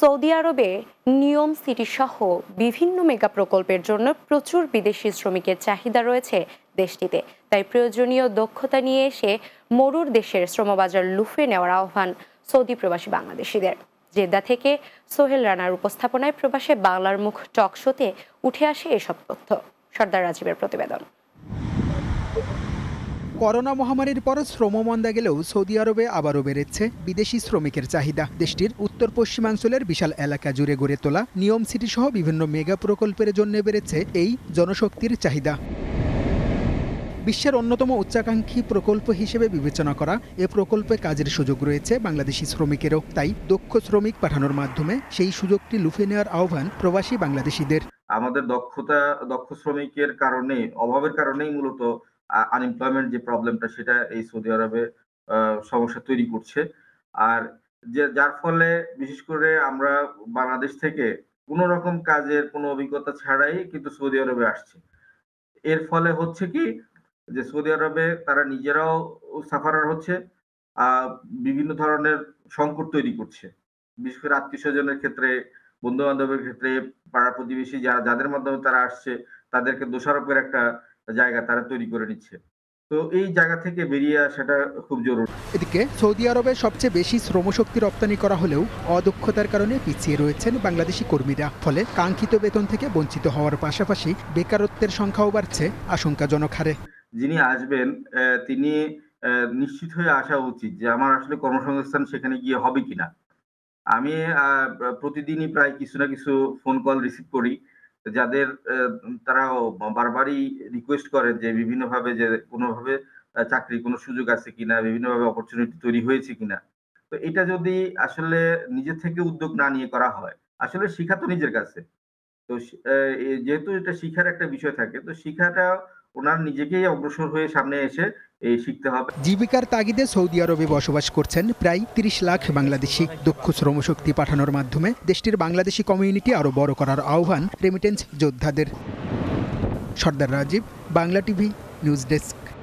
Saudi আরবে নিয়ম city সহ বিভিন্ন মেগা প্রকল্পের জন্য প্রচুর বিদেশি শ্রমিকের চাহিদা রয়েছে দেশটিতে তাই প্রয়োজনীয় দক্ষতা নিয়ে এসে মরুর দেশের শ্রমবাজার লুফে নেওয়ার আহ্বান সৌদি প্রবাসী বাংলাদেশিদের জেদ্দা থেকে সোহেল রানার উপস্থাপনায় প্রবাসে বাংলার মুখ টক শোতে উঠে আসে এসব তথ্য সর্দার রাজীবের প্রতিবেদন করোনা মহামারীর পর শ্রম মন্দা গেলেও সৌদি আরবে আবারও বেড়েছে বিদেশি শ্রমিকের চাহিদা দেশটির উত্তর পশ্চিমাঞ্চলের বিশাল এলাকা জুড়ে গড়ে তোলা নিয়ম সিটি সহ বিভিন্ন মেগা প্রকল্পের জন্য বেড়েছে এই জনশক্তির চাহিদা বিশ্বের অন্যতম উচ্চাকাঙ্ক্ষী প্রকল্প হিসেবে বিবেচনা করা এ প্রকল্পে কাজের সুযোগ রয়েছে বাংলাদেশি শ্রমিকেরও তাই দক্ষ শ্রমিক পাঠানোর মাধ্যমে সেই সুযোগটি লুফে নেওয়ার আহ্বান প্রবাসী বাংলাদেশিদের আমাদের দক্ষতা দক্ষ শ্রমিকের কারণে অভাবের কারণেই মূলত আনএমপ্লয়মেন্ট যে প্রবলেমটা সেটা এই সৌদি আরবে সমস্যা তৈরি করছে আর যে যার ফলে বিশেষ করে আমরা বাংলাদেশ থেকে কোন রকম কাজের কোনো অভিজ্ঞতা ছাড়াই কিন্তু সৌদি আরবে আসছে এর ফলে হচ্ছে কি যে সৌদি আরবে তারা নিজেরাও সাফারার হচ্ছে বিভিন্ন ধরনের সংকট তৈরি করছে বিশেষ করে আত্মীয় স্বজনের ক্ষেত্রে বন্ধু বান্ধবের ক্ষেত্রে পাড়া প্রতিবেশী যারা যাদের মাধ্যমে তারা আসছে তাদেরকে দোষারোপের একটা জায়গা তারা তৈরি করে নিচ্ছে তো এই জায়গা থেকে বেরিয়ে আসাটা খুব জরুরি এদিকে সৌদি আরবে সবচেয়ে বেশি শ্রমশক্তি রপ্তানি করা হলেও অদক্ষতার কারণে পিছিয়ে রয়েছেন বাংলাদেশি কর্মীরা ফলে কাঙ্ক্ষিত বেতন থেকে বঞ্চিত হওয়ার পাশাপাশি বেকারত্বের সংখ্যাও বাড়ছে আশঙ্কাজনক হারে যিনি আসবেন তিনি নিশ্চিত হয়ে আসা উচিত যে আমার আসলে কর্মসংস্থান সেখানে গিয়ে হবে কিনা আমি প্রতিদিনই প্রায় কিছু না কিছু ফোন কল রিসিভ করি যাদের তারা বারবারই রিকোয়েস্ট করেন যে বিভিন্নভাবে যে কোনোভাবে চাকরি কোনো সুযোগ আছে কিনা বিভিন্নভাবে অপরচুনিটি তৈরি হয়েছে কিনা তো এটা যদি আসলে নিজে থেকে উদ্যোগ না নিয়ে করা হয় আসলে শিখা তো নিজের কাছে তো যেহেতু এটা শিখার একটা বিষয় থাকে তো শিখাটা ওনার নিজেকেই অগ্রসর হয়ে সামনে এসে জীবিকার তাগিদে সৌদি আরবে বসবাস করছেন প্রায় ৩০ লাখ বাংলাদেশি দক্ষ শ্রমশক্তি পাঠানোর মাধ্যমে দেশটির বাংলাদেশি কমিউনিটি আরও বড় করার আহ্বান রেমিটেন্স যোদ্ধাদের সর্দার Rajib Bangla TV news desk